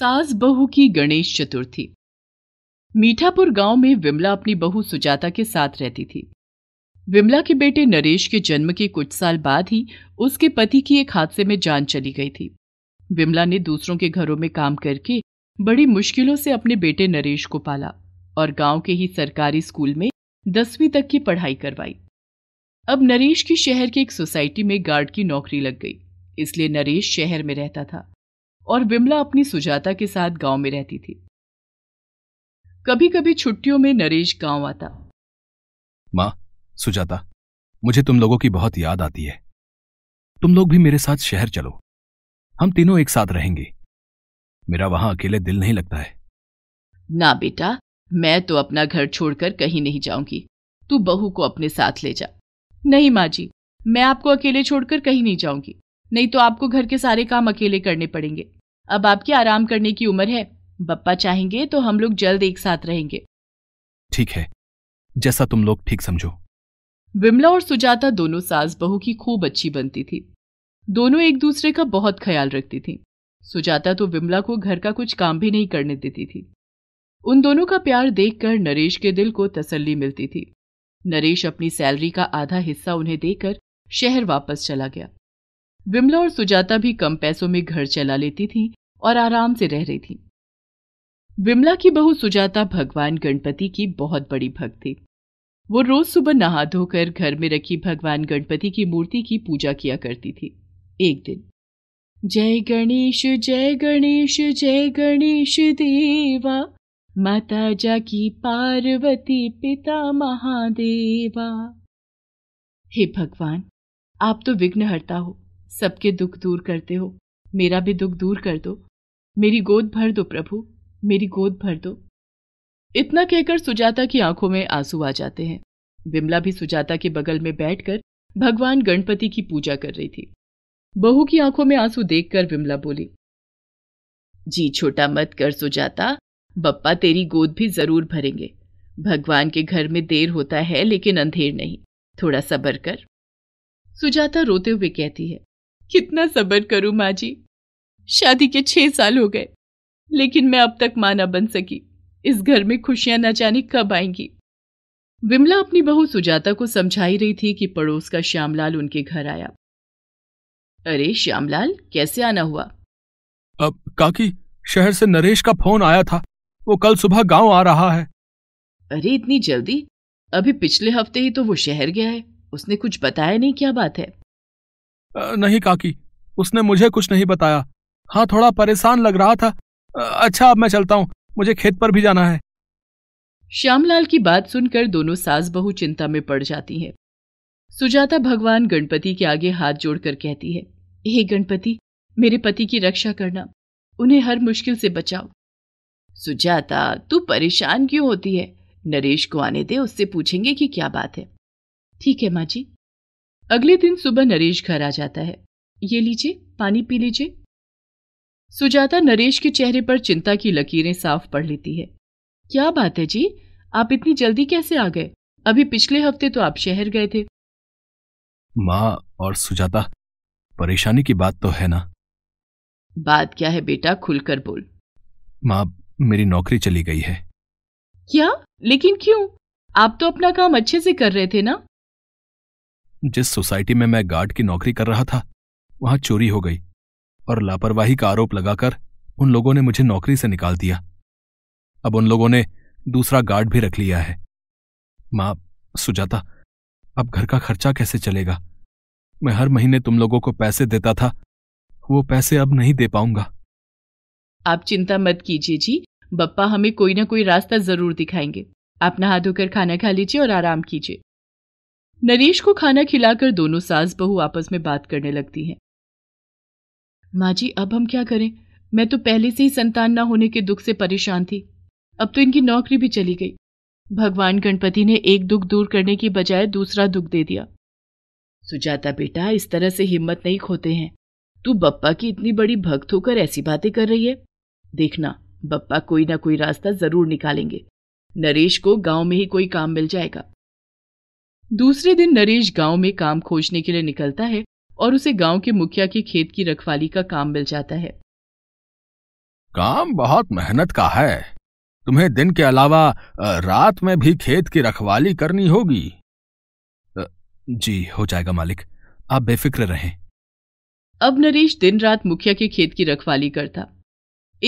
सास बहू की गणेश चतुर्थी मीठापुर गांव में विमला अपनी बहू सुजाता के साथ रहती थी विमला के बेटे नरेश के जन्म के कुछ साल बाद ही उसके पति की एक हादसे में जान चली गई थी विमला ने दूसरों के घरों में काम करके बड़ी मुश्किलों से अपने बेटे नरेश को पाला और गांव के ही सरकारी स्कूल में दसवीं तक की पढ़ाई करवाई अब नरेश की शहर की एक सोसाइटी में गार्ड की नौकरी लग गई इसलिए नरेश शहर में रहता था और विमला अपनी सुजाता के साथ गांव में रहती थी कभी कभी छुट्टियों में नरेश गांव आता माँ सुजाता मुझे तुम लोगों की बहुत याद आती है तुम लोग भी मेरे साथ शहर चलो हम तीनों एक साथ रहेंगे मेरा वहां अकेले दिल नहीं लगता है ना बेटा मैं तो अपना घर छोड़कर कहीं नहीं जाऊंगी तू बहू को अपने साथ ले जा नहीं माँ जी मैं आपको अकेले छोड़कर कहीं नहीं जाऊंगी नहीं तो आपको घर के सारे काम अकेले करने पड़ेंगे अब आपकी आराम करने की उम्र है बप्पा चाहेंगे तो हम लोग जल्द एक साथ रहेंगे ठीक है जैसा तुम लोग ठीक समझो विमला और सुजाता दोनों सास बहू की खूब अच्छी बनती थी दोनों एक दूसरे का बहुत ख्याल रखती थी सुजाता तो विमला को घर का कुछ काम भी नहीं करने देती थी उन दोनों का प्यार देखकर नरेश के दिल को तसल्ली मिलती थी नरेश अपनी सैलरी का आधा हिस्सा उन्हें देकर शहर वापस चला गया विमला और सुजाता भी कम पैसों में घर चला लेती थीं और आराम से रह रही थी विमला की बहू सुजाता भगवान गणपति की बहुत बड़ी भक्त थी वो रोज सुबह नहा धोकर घर में रखी भगवान गणपति की मूर्ति की पूजा किया करती थी एक दिन जय गणेश जय गणेश जय गणेश देवा माता जा की पार्वती पिता महादेवा हे भगवान आप तो विघ्नहरता हो सबके दुख दूर करते हो मेरा भी दुख दूर कर दो मेरी गोद भर दो प्रभु मेरी गोद भर दो इतना कहकर सुजाता की आंखों में आंसू आ जाते हैं विमला भी सुजाता के बगल में बैठकर भगवान गणपति की पूजा कर रही थी बहू की आंखों में आंसू देखकर विमला बोली जी छोटा मत कर सुजाता बप्पा तेरी गोद भी जरूर भरेंगे भगवान के घर में देर होता है लेकिन अंधेर नहीं थोड़ा सबर कर सुजाता रोते हुए कहती है कितना सबर करूं माँ जी शादी के छह साल हो गए लेकिन मैं अब तक मां ना बन सकी इस घर में खुशियां न जाने कब आएंगी विमला अपनी बहू सुजाता को समझा ही रही थी कि पड़ोस का श्यामलाल उनके घर आया अरे श्यामलाल कैसे आना हुआ अब काकी शहर से नरेश का फोन आया था वो कल सुबह गांव आ रहा है अरे इतनी जल्दी अभी पिछले हफ्ते ही तो वो शहर गया है उसने कुछ बताया नहीं क्या बात है आ, नहीं काकी उसने मुझे कुछ नहीं बताया हाँ थोड़ा परेशान लग रहा था अच्छा अब मैं चलता हूँ मुझे खेत पर भी जाना है श्यामलाल की बात सुनकर दोनों सास बहु चिंता में पड़ जाती हैं सुजाता भगवान गणपति के आगे हाथ जोड़कर कहती है हे गणपति मेरे पति की रक्षा करना उन्हें हर मुश्किल से बचाओ सुजाता तू परेशान क्यों होती है नरेश को आने दे उससे पूछेंगे कि क्या बात है ठीक है माँ जी अगले दिन सुबह नरेश घर आ जाता है ये लीजिए पानी पी लीजिए सुजाता नरेश के चेहरे पर चिंता की लकीरें साफ पड़ लेती है क्या बात है जी आप इतनी जल्दी कैसे आ गए अभी पिछले हफ्ते तो आप शहर गए थे माँ और सुजाता परेशानी की बात तो है ना बात क्या है बेटा खुलकर बोल माँ मेरी नौकरी चली गई है क्या लेकिन क्यों आप तो अपना काम अच्छे से कर रहे थे ना जिस सोसाइटी में मैं गार्ड की नौकरी कर रहा था वहां चोरी हो गई और लापरवाही का आरोप लगाकर उन लोगों ने मुझे नौकरी से निकाल दिया अब उन लोगों ने दूसरा गार्ड भी रख लिया है मां सुजाता अब घर का खर्चा कैसे चलेगा मैं हर महीने तुम लोगों को पैसे देता था वो पैसे अब नहीं दे पाऊंगा आप चिंता मत कीजिए जी बप्पा हमें कोई ना कोई रास्ता जरूर दिखाएंगे आप नहा धोकर खाना खा लीजिए और आराम कीजिए नरेश को खाना खिलाकर दोनों सास बहू आपस में बात करने लगती हैं माँ जी अब हम क्या करें मैं तो पहले से ही संतान ना होने के दुख से परेशान थी अब तो इनकी नौकरी भी चली गई भगवान गणपति ने एक दुख दूर करने की बजाय दूसरा दुख दे दिया सुजाता बेटा इस तरह से हिम्मत नहीं खोते हैं तू बप्पा की इतनी बड़ी भक्त होकर ऐसी बातें कर रही है देखना बप्पा कोई ना कोई रास्ता जरूर निकालेंगे नरेश को गांव में ही कोई काम मिल जाएगा दूसरे दिन नरेश गांव में काम खोजने के लिए निकलता है और उसे गांव के मुखिया के खेत की रखवाली का काम मिल जाता है काम बहुत मेहनत का है तुम्हें दिन के अलावा रात में भी खेत की रखवाली करनी होगी जी हो जाएगा मालिक आप बेफिक्र रहें अब नरेश दिन रात मुखिया के खेत की रखवाली करता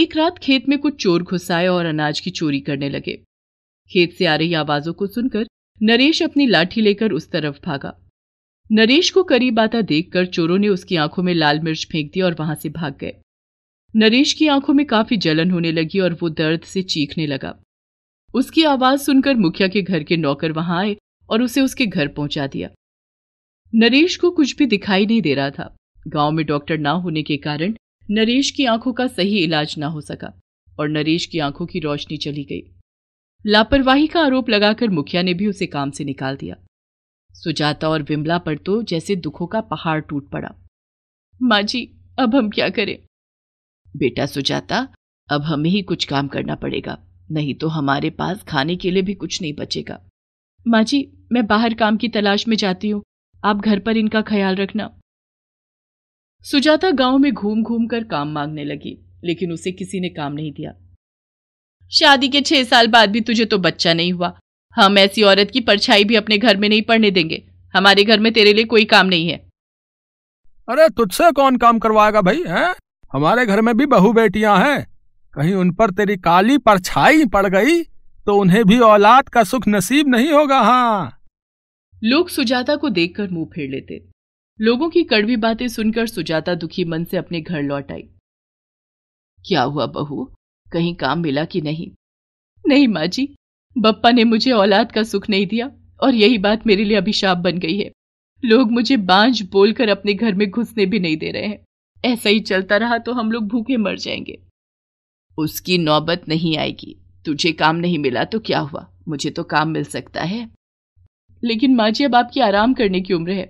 एक रात खेत में कुछ चोर घुस आए और अनाज की चोरी करने लगे खेत से आ रही आवाजों को सुनकर नरेश अपनी लाठी लेकर उस तरफ भागा नरेश को करीब आता देखकर चोरों ने उसकी आंखों में लाल मिर्च फेंक दी और वहां से भाग गए नरेश की आंखों में काफी जलन होने लगी और वो दर्द से चीखने लगा उसकी आवाज सुनकर मुखिया के घर के नौकर वहां आए और उसे उसके घर पहुंचा दिया नरेश को कुछ भी दिखाई नहीं दे रहा था गांव में डॉक्टर ना होने के कारण नरेश की आंखों का सही इलाज ना हो सका और नरेश की आंखों की रोशनी चली गई लापरवाही का आरोप लगाकर मुखिया ने भी उसे काम से निकाल दिया सुजाता और विमला पर तो जैसे दुखों का पहाड़ टूट पड़ा माँ जी अब हम क्या करें बेटा सुजाता अब हमें ही कुछ काम करना पड़ेगा नहीं तो हमारे पास खाने के लिए भी कुछ नहीं बचेगा माँ जी मैं बाहर काम की तलाश में जाती हूँ आप घर पर इनका ख्याल रखना सुजाता गांव में घूम घूम कर काम मांगने लगी लेकिन उसे किसी ने काम नहीं दिया शादी के छह साल बाद भी तुझे तो बच्चा नहीं हुआ हम ऐसी औरत की परछाई भी अपने घर में नहीं पढ़ने देंगे हमारे घर में तेरे लिए कोई काम नहीं है अरे तुझसे कौन काम करवाएगा भाई है हमारे घर में भी बहु बेटियां हैं कहीं उन पर तेरी काली परछाई पड़ गई तो उन्हें भी औलाद का सुख नसीब नहीं होगा हाँ लोग सुजाता को देखकर मुंह फेर लेते लोगों की कड़वी बातें सुनकर सुजाता दुखी मन से अपने घर लौट आई क्या हुआ बहू कहीं काम मिला कि नहीं नहीं माँ जी बप्पा ने मुझे औलाद का सुख नहीं दिया और यही बात मेरे लिए अभिशाप बन गई है लोग मुझे बांझ बोलकर अपने घर में घुसने भी नहीं दे रहे हैं ऐसा ही चलता रहा तो हम लोग भूखे मर जाएंगे उसकी नौबत नहीं आएगी तुझे काम नहीं मिला तो क्या हुआ मुझे तो काम मिल सकता है लेकिन माँ जी अब आपकी आराम करने की उम्र है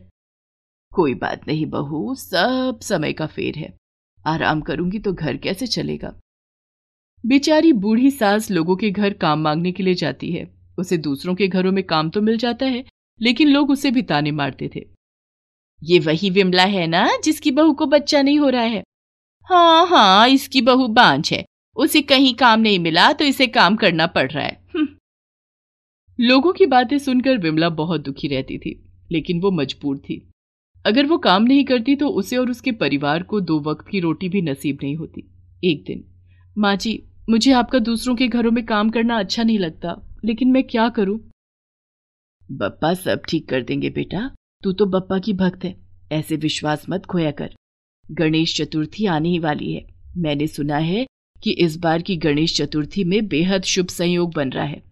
कोई बात नहीं बहू सब समय का फेर है आराम करूंगी तो घर कैसे चलेगा बेचारी बूढ़ी सास लोगों के घर काम मांगने के लिए जाती है उसे दूसरों के घरों में काम तो मिल जाता है लेकिन लोग उसे भी ताने मारते थे ये वही विमला है ना जिसकी बहू को बच्चा नहीं हो रहा है हाँ हाँ इसकी बहू बांझ है उसे कहीं काम नहीं मिला तो इसे काम करना पड़ रहा है हम्म। लोगों की बातें सुनकर विमला बहुत दुखी रहती थी लेकिन वो मजबूर थी अगर वो काम नहीं करती तो उसे और उसके परिवार को दो वक्त की रोटी भी नसीब नहीं होती एक दिन माँ जी मुझे आपका दूसरों के घरों में काम करना अच्छा नहीं लगता लेकिन मैं क्या करूं बप्पा सब ठीक कर देंगे बेटा तू तो बप्पा की भक्त है ऐसे विश्वास मत खोया कर गणेश चतुर्थी आने ही वाली है मैंने सुना है कि इस बार की गणेश चतुर्थी में बेहद शुभ संयोग बन रहा है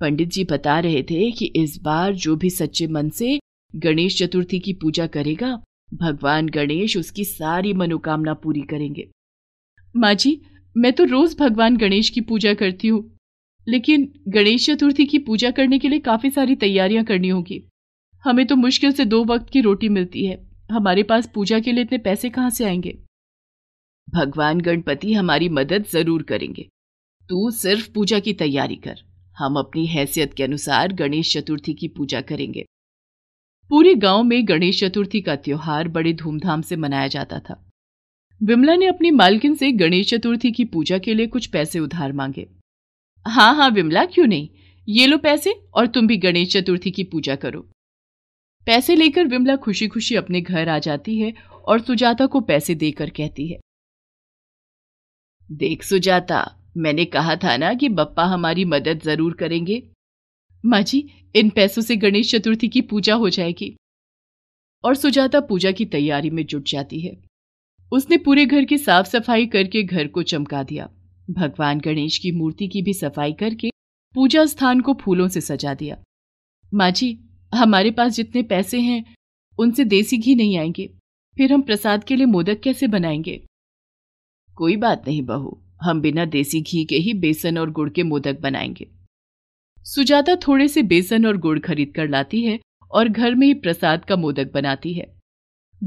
पंडित जी बता रहे थे कि इस बार जो भी सच्चे मन से गणेश चतुर्थी की पूजा करेगा भगवान गणेश उसकी सारी मनोकामना पूरी करेंगे माँ जी मैं तो रोज़ भगवान गणेश की पूजा करती हूँ लेकिन गणेश चतुर्थी की पूजा करने के लिए काफ़ी सारी तैयारियां करनी होगी हमें तो मुश्किल से दो वक्त की रोटी मिलती है हमारे पास पूजा के लिए इतने पैसे कहाँ से आएंगे भगवान गणपति हमारी मदद ज़रूर करेंगे तू सिर्फ पूजा की तैयारी कर हम अपनी हैसियत के अनुसार गणेश चतुर्थी की पूजा करेंगे पूरे गांव में गणेश चतुर्थी का त्यौहार बड़े धूमधाम से मनाया जाता था विमला ने अपनी मालकिन से गणेश चतुर्थी की पूजा के लिए कुछ पैसे उधार मांगे हाँ हाँ विमला क्यों नहीं ये लो पैसे और तुम भी गणेश चतुर्थी की पूजा करो पैसे लेकर विमला खुशी खुशी अपने घर आ जाती है और सुजाता को पैसे देकर कहती है देख सुजाता मैंने कहा था ना कि बप्पा हमारी मदद जरूर करेंगे माँ जी इन पैसों से गणेश चतुर्थी की पूजा हो जाएगी और सुजाता पूजा की तैयारी में जुट जाती है उसने पूरे घर की साफ सफाई करके घर को चमका दिया भगवान गणेश की मूर्ति की भी सफाई करके पूजा स्थान को फूलों से सजा दिया माँ जी हमारे पास जितने पैसे हैं उनसे देसी घी नहीं आएंगे फिर हम प्रसाद के लिए मोदक कैसे बनाएंगे कोई बात नहीं बहू हम बिना देसी घी के ही बेसन और गुड़ के मोदक बनाएंगे सुजाता थोड़े से बेसन और गुड़ खरीद कर लाती है और घर में ही प्रसाद का मोदक बनाती है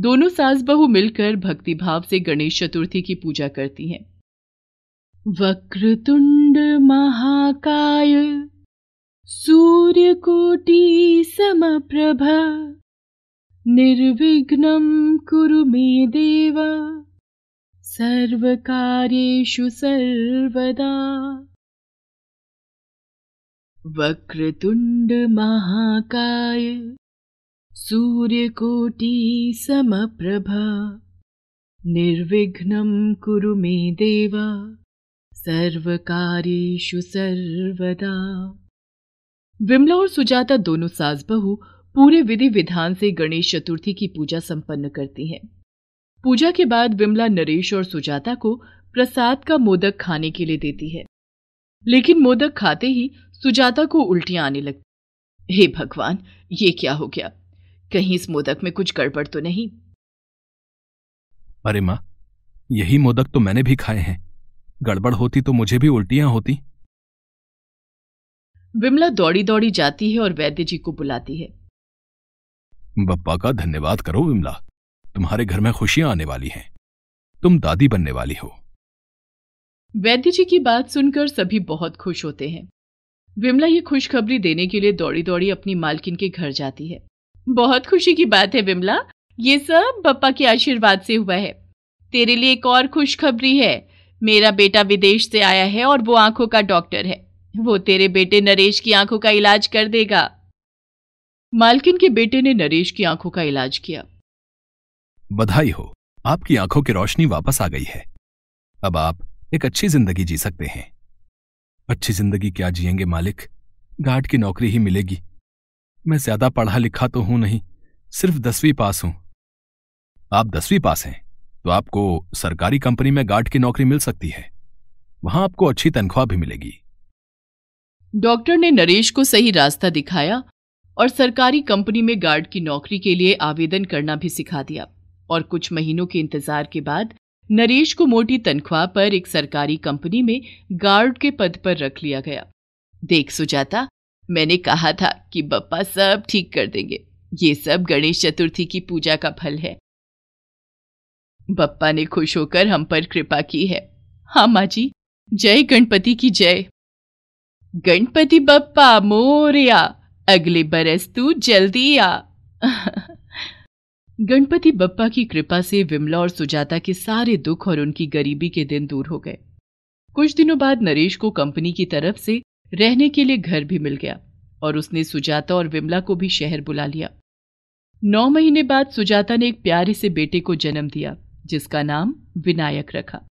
दोनों सास बहु मिलकर भक्तिभाव से गणेश चतुर्थी की पूजा करती हैं वक्रतुंड महाकाय सूर्य कोटि समप्रभ निर्विघ्नम कुरु मे देव कार्यु सर्वदा वक्रतुण्ड महाकाय सूर्यकोटि समप्रभा निर्विघ्नं कुरु मे देव सर्वकार्येषु सर्वदा विमला और सुजाता दोनों सास बहु पूरे विधि विधान से गणेश चतुर्थी की पूजा संपन्न करती हैं पूजा के बाद विमला नरेश और सुजाता को प्रसाद का मोदक खाने के लिए देती है लेकिन मोदक खाते ही सुजाता को उल्टियां आने लगती हे भगवान ये क्या हो गया कहीं इस मोदक में कुछ गड़बड़ तो नहीं अरे माँ यही मोदक तो मैंने भी खाए हैं गड़बड़ होती तो मुझे भी उल्टियां होती विमला दौड़ी दौड़ी जाती है और वैद्य जी को बुलाती है बप्पा का धन्यवाद करो विमला तुम्हारे घर में खुशियां आने वाली हैं तुम दादी बनने वाली हो वैद्य जी की बात सुनकर सभी बहुत खुश होते हैं विमला ये खुशखबरी देने के लिए दौड़ी दौड़ी अपनी मालकिन के घर जाती है बहुत खुशी की बात है बिमला ये सब पप्पा के आशीर्वाद से हुआ है तेरे लिए एक और खुशखबरी है मेरा बेटा विदेश से आया है और वो आंखों का डॉक्टर है वो तेरे बेटे नरेश की आंखों का इलाज कर देगा मालकिन के बेटे ने नरेश की आंखों का इलाज किया बधाई हो आपकी आंखों की रोशनी वापस आ गई है अब आप एक अच्छी जिंदगी जी सकते हैं अच्छी जिंदगी क्या जिएंगे मालिक गार्ड की नौकरी ही मिलेगी मैं ज्यादा पढ़ा लिखा तो हूं नहीं सिर्फ दसवीं पास हूं आप दसवीं पास हैं तो आपको सरकारी कंपनी में गार्ड की नौकरी मिल सकती है वहां आपको अच्छी तनख्वाह भी मिलेगी डॉक्टर ने नरेश को सही रास्ता दिखाया और सरकारी कंपनी में गार्ड की नौकरी के लिए आवेदन करना भी सिखा दिया और कुछ महीनों के इंतजार के बाद नरेश को मोटी तनख्वाह पर एक सरकारी कंपनी में गार्ड के पद पर रख लिया गया देख सुजाता मैंने कहा था कि बप्पा सब ठीक कर देंगे ये सब गणेश चतुर्थी की पूजा का फल है बप्पा ने खुश होकर हम पर कृपा की है हाँ माँ जी जय गणपति की जय गणपति बप्पा मोरिया अगले बरस तू जल्दी आ गणपति बप्पा की कृपा से विमला और सुजाता के सारे दुख और उनकी गरीबी के दिन दूर हो गए कुछ दिनों बाद नरेश को कंपनी की तरफ से रहने के लिए घर भी मिल गया और उसने सुजाता और विमला को भी शहर बुला लिया नौ महीने बाद सुजाता ने एक प्यारे से बेटे को जन्म दिया जिसका नाम विनायक रखा